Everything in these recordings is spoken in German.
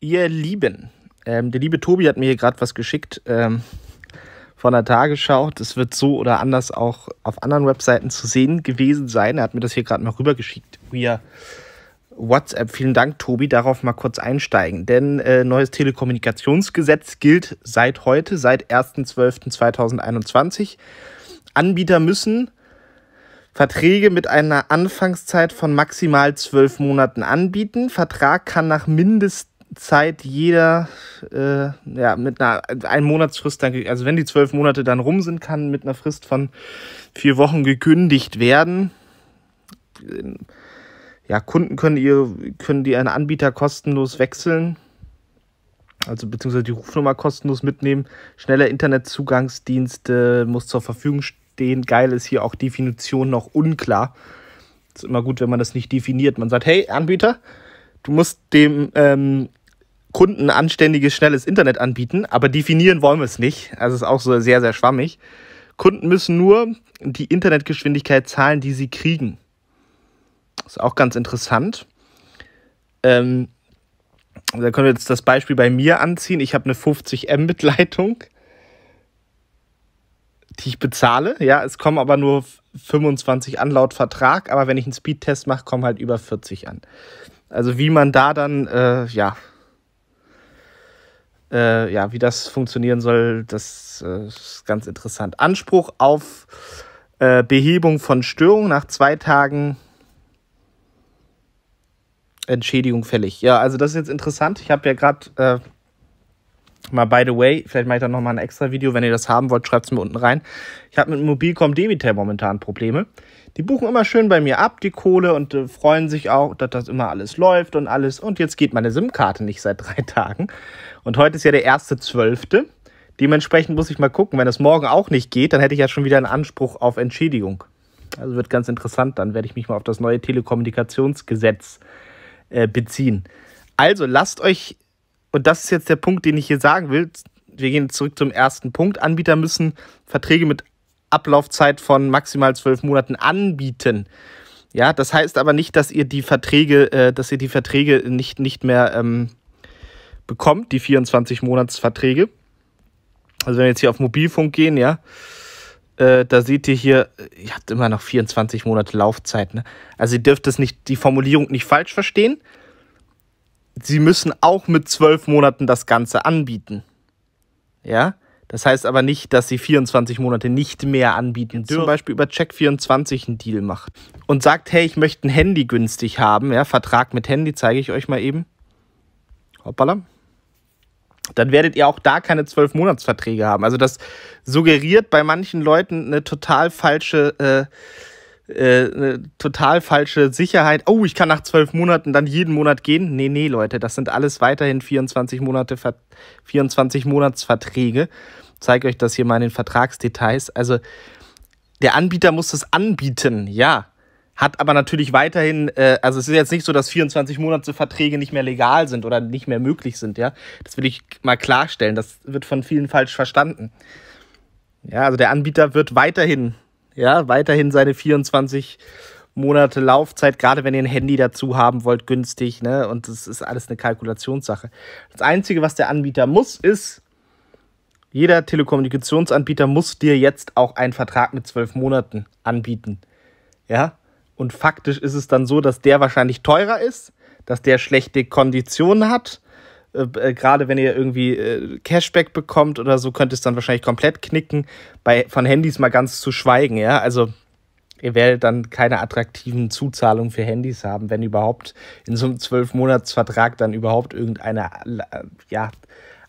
ihr Lieben, ähm, der liebe Tobi hat mir hier gerade was geschickt ähm, von der Tagesschau. Das wird so oder anders auch auf anderen Webseiten zu sehen gewesen sein. Er hat mir das hier gerade mal rübergeschickt via WhatsApp. Vielen Dank, Tobi, darauf mal kurz einsteigen. Denn äh, neues Telekommunikationsgesetz gilt seit heute, seit 1.12.2021. Anbieter müssen Verträge mit einer Anfangszeit von maximal zwölf Monaten anbieten. Vertrag kann nach mindestens Zeit jeder äh, ja, mit einer ein Monatsfrist, also wenn die zwölf Monate dann rum sind, kann mit einer Frist von vier Wochen gekündigt werden. Ja, Kunden können, ihr, können die einen Anbieter kostenlos wechseln, also beziehungsweise die Rufnummer kostenlos mitnehmen. Schneller Internetzugangsdienste muss zur Verfügung stehen. Geil ist hier auch Definition noch unklar. Ist immer gut, wenn man das nicht definiert. Man sagt, hey, Anbieter, du musst dem ähm, Kunden anständiges, schnelles Internet anbieten, aber definieren wollen wir es nicht. Also ist auch so sehr, sehr schwammig. Kunden müssen nur die Internetgeschwindigkeit zahlen, die sie kriegen. Ist auch ganz interessant. Ähm, da können wir jetzt das Beispiel bei mir anziehen. Ich habe eine 50 Mbit-Leitung, die ich bezahle. Ja, es kommen aber nur 25 an laut Vertrag, aber wenn ich einen Speedtest mache, kommen halt über 40 an. Also wie man da dann, äh, ja, äh, ja, wie das funktionieren soll, das äh, ist ganz interessant. Anspruch auf äh, Behebung von Störung nach zwei Tagen Entschädigung fällig. Ja, also das ist jetzt interessant. Ich habe ja gerade äh, Mal by the way, vielleicht mache ich da nochmal ein extra Video. Wenn ihr das haben wollt, schreibt es mir unten rein. Ich habe mit Mobilcom Debitel momentan Probleme. Die buchen immer schön bei mir ab, die Kohle, und äh, freuen sich auch, dass das immer alles läuft und alles. Und jetzt geht meine SIM-Karte nicht seit drei Tagen. Und heute ist ja der erste Zwölfte. Dementsprechend muss ich mal gucken, wenn das morgen auch nicht geht, dann hätte ich ja schon wieder einen Anspruch auf Entschädigung. Also wird ganz interessant, dann werde ich mich mal auf das neue Telekommunikationsgesetz äh, beziehen. Also lasst euch und das ist jetzt der Punkt, den ich hier sagen will, wir gehen zurück zum ersten Punkt, Anbieter müssen Verträge mit Ablaufzeit von maximal zwölf Monaten anbieten. Ja, das heißt aber nicht, dass ihr die Verträge, äh, dass ihr die Verträge nicht, nicht mehr ähm, bekommt, die 24 monats verträge Also wenn wir jetzt hier auf Mobilfunk gehen, ja, äh, da seht ihr hier, ihr habt immer noch 24 Monate Laufzeit. Ne? Also ihr dürft es nicht, die Formulierung nicht falsch verstehen sie müssen auch mit zwölf Monaten das Ganze anbieten. Ja? Das heißt aber nicht, dass sie 24 Monate nicht mehr anbieten. Zum Beispiel über Check24 einen Deal macht und sagt, hey, ich möchte ein Handy günstig haben. Ja, Vertrag mit Handy zeige ich euch mal eben. Hoppala. Dann werdet ihr auch da keine 12 Monatsverträge haben. Also das suggeriert bei manchen Leuten eine total falsche äh, eine äh, total falsche Sicherheit. Oh, ich kann nach zwölf Monaten dann jeden Monat gehen. Nee, nee, Leute, das sind alles weiterhin 24 Monate, 24 Monatsverträge. Ich zeige euch das hier mal in den Vertragsdetails. Also der Anbieter muss es anbieten, ja. Hat aber natürlich weiterhin, äh, also es ist jetzt nicht so, dass 24 Monate Verträge nicht mehr legal sind oder nicht mehr möglich sind, ja. Das will ich mal klarstellen. Das wird von vielen falsch verstanden. Ja, also der Anbieter wird weiterhin ja, weiterhin seine 24 Monate Laufzeit, gerade wenn ihr ein Handy dazu haben wollt, günstig, ne? Und das ist alles eine Kalkulationssache. Das Einzige, was der Anbieter muss, ist, jeder Telekommunikationsanbieter muss dir jetzt auch einen Vertrag mit zwölf Monaten anbieten. Ja? Und faktisch ist es dann so, dass der wahrscheinlich teurer ist, dass der schlechte Konditionen hat äh, äh, gerade wenn ihr irgendwie äh, Cashback bekommt oder so, könnt ihr es dann wahrscheinlich komplett knicken. Bei, von Handys mal ganz zu schweigen, ja. Also ihr werdet dann keine attraktiven Zuzahlungen für Handys haben, wenn überhaupt in so einem Zwölfmonatsvertrag dann überhaupt irgendeine äh, ja,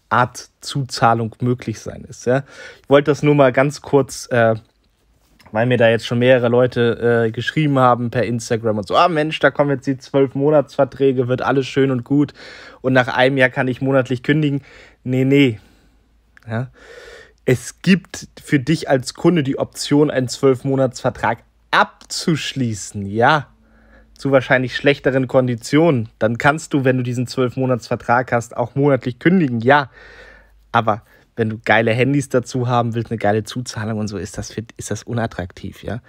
Art Zuzahlung möglich sein ist. Ja? Ich wollte das nur mal ganz kurz äh, weil mir da jetzt schon mehrere Leute äh, geschrieben haben per Instagram und so, ah Mensch, da kommen jetzt die zwölf Monatsverträge, wird alles schön und gut und nach einem Jahr kann ich monatlich kündigen. Nee, nee. Ja. Es gibt für dich als Kunde die Option, einen zwölf Monatsvertrag abzuschließen, ja. Zu wahrscheinlich schlechteren Konditionen. Dann kannst du, wenn du diesen zwölf Monatsvertrag hast, auch monatlich kündigen, ja. Aber wenn du geile Handys dazu haben willst, eine geile Zuzahlung und so, ist das, für, ist das unattraktiv, ja.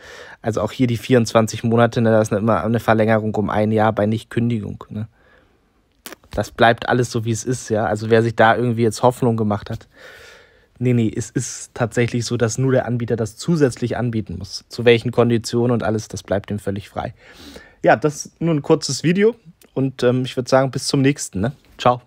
Also auch hier die 24 Monate, ne, da ist immer eine Verlängerung um ein Jahr bei Nichtkündigung, ne. Das bleibt alles so, wie es ist, ja. Also wer sich da irgendwie jetzt Hoffnung gemacht hat, nee, nee, es ist tatsächlich so, dass nur der Anbieter das zusätzlich anbieten muss. Zu welchen Konditionen und alles, das bleibt ihm völlig frei. Ja, das nur ein kurzes Video und ähm, ich würde sagen, bis zum nächsten. Ne? Ciao.